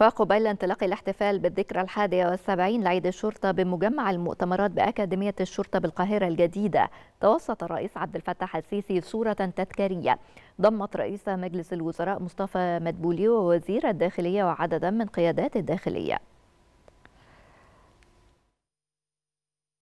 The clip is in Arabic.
وقبيل انطلاق الاحتفال بالذكرى الحادية والسبعين لعيد الشرطة بمجمع المؤتمرات بأكاديمية الشرطة بالقاهرة الجديدة توسط الرئيس عبد الفتاح السيسي صورة تذكارية ضمت رئيس مجلس الوزراء مصطفى مدبولي ووزير الداخلية وعددا من قيادات الداخلية